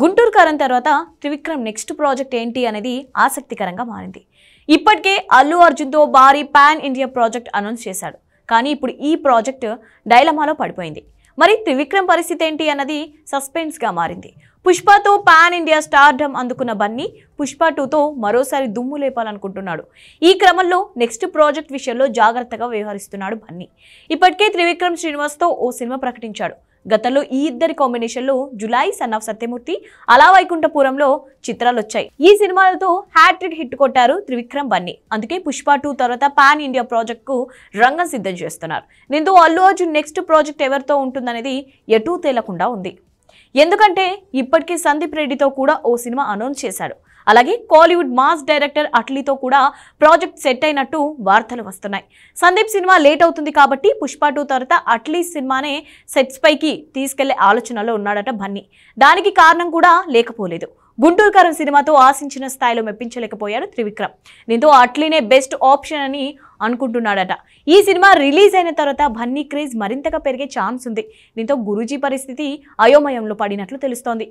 గుంటూరు కారం తర్వాత Trivikram next project ఏంటి అనేది ఆసక్తికరంగా మారింది ఇప్పటికే అల్లు అర్జున్తో భారీ పాన్ ఇండియా ప్రాజెక్ట్ అనౌన్స్ చేశాడు కానీ ఇప్పుడు ఈ ప్రాజెక్ట్ డైలమాలో పడిపోయింది మరి త్రివిక్రమ్ పరిస్థితి ఏంటి అన్నది సస్పెన్స్గా మారింది పుష్పతో పాన్ ఇండియా స్టార్డమ్ అందుకున్న బన్నీ పుష్ప టూతో మరోసారి దుమ్ము లేపాలనుకుంటున్నాడు ఈ క్రమంలో నెక్స్ట్ ప్రాజెక్ట్ విషయంలో జాగ్రత్తగా వ్యవహరిస్తున్నాడు బన్నీ ఇప్పటికే త్రివిక్రమ్ శ్రీనివాస్తో ఓ సినిమా ప్రకటించాడు గతంలో ఈ ఇద్దరి కాంబినేషన్లో జులై సన్ ఆఫ్ సత్యమూర్తి అలా వైకుంఠపురంలో చిత్రాలు వచ్చాయి ఈ సినిమాలతో హ్యాట్రిక్ హిట్ కొట్టారు త్రివిక్రమ్ బన్ని అందుకే పుష్ప టూ తర్వాత పాన్ ఇండియా కు రంగం సిద్ధం చేస్తున్నారు నిందు అల్లు అర్జున్ నెక్స్ట్ ప్రాజెక్ట్ ఎవరితో ఉంటుందనేది ఎటూ తేలకుండా ఉంది ఎందుకంటే ఇప్పటికే సందీప్ రెడ్డితో కూడా ఓ సినిమా అనౌన్స్ చేశాడు అలాగే కోలీవుడ్ మాస్ డైరెక్టర్ అట్లీతో కూడా ప్రాజెక్ట్ సెట్ అయినట్టు వార్తలు వస్తున్నాయి సందీప్ సినిమా లేట్ అవుతుంది కాబట్టి పుష్ప టూ తర్వాత అట్లీ సినిమానే సెట్స్ పైకి తీసుకెళ్లే ఆలోచనలో ఉన్నాడట బన్నీ దానికి కారణం కూడా లేకపోలేదు గుంటూరు కారం సినిమాతో ఆశించిన స్థాయిలో మెప్పించలేకపోయాడు త్రివిక్రమ్ దీంతో అట్లీనే బెస్ట్ ఆప్షన్ అని అనుకుంటున్నాడట ఈ సినిమా రిలీజ్ అయిన తర్వాత బన్నీ క్రేజ్ మరింతగా పెరిగే ఛాన్స్ ఉంది దీంతో గురూజీ పరిస్థితి అయోమయంలో పడినట్లు తెలుస్తోంది